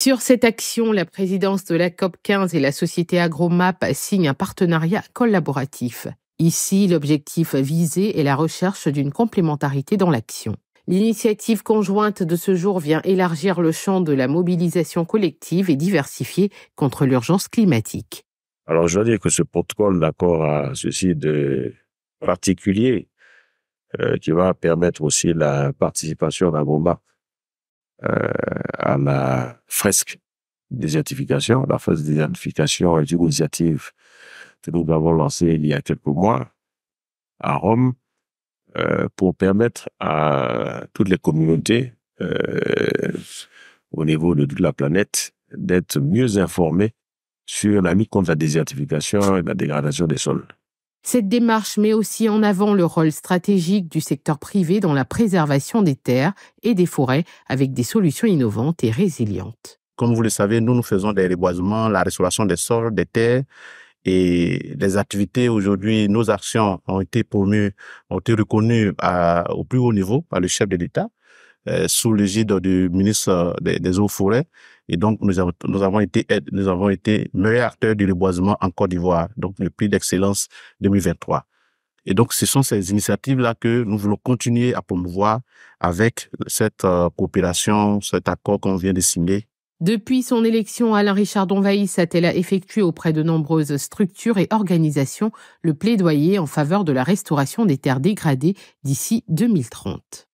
Sur cette action, la présidence de la COP15 et la société AgroMap signent un partenariat collaboratif. Ici, l'objectif visé est la recherche d'une complémentarité dans l'action. L'initiative conjointe de ce jour vient élargir le champ de la mobilisation collective et diversifier contre l'urgence climatique. Alors je dois dire que ce protocole d'accord a ceci de particulier euh, qui va permettre aussi la participation d'AgroMap euh, à la fresque désertification, la phase de désertification et que nous avons lancée il y a quelques mois à Rome euh, pour permettre à toutes les communautés euh, au niveau de toute la planète d'être mieux informées sur la mise contre la désertification et la dégradation des sols. Cette démarche met aussi en avant le rôle stratégique du secteur privé dans la préservation des terres et des forêts avec des solutions innovantes et résilientes. Comme vous le savez, nous, nous faisons des reboisements, la restauration des sols, des terres et les activités aujourd'hui, nos actions ont été promues, ont été reconnues au plus haut niveau par le chef de l'État. Euh, sous l'égide du ministre euh, des, Eaux Forêts. Et donc, nous avons, été, nous avons été meilleurs acteurs du reboisement en Côte d'Ivoire. Donc, le prix d'excellence 2023. Et donc, ce sont ces initiatives-là que nous voulons continuer à promouvoir avec cette euh, coopération, cet accord qu'on vient de signer. Depuis son élection, Alain Richard a-t-elle effectué auprès de nombreuses structures et organisations le plaidoyer en faveur de la restauration des terres dégradées d'ici 2030.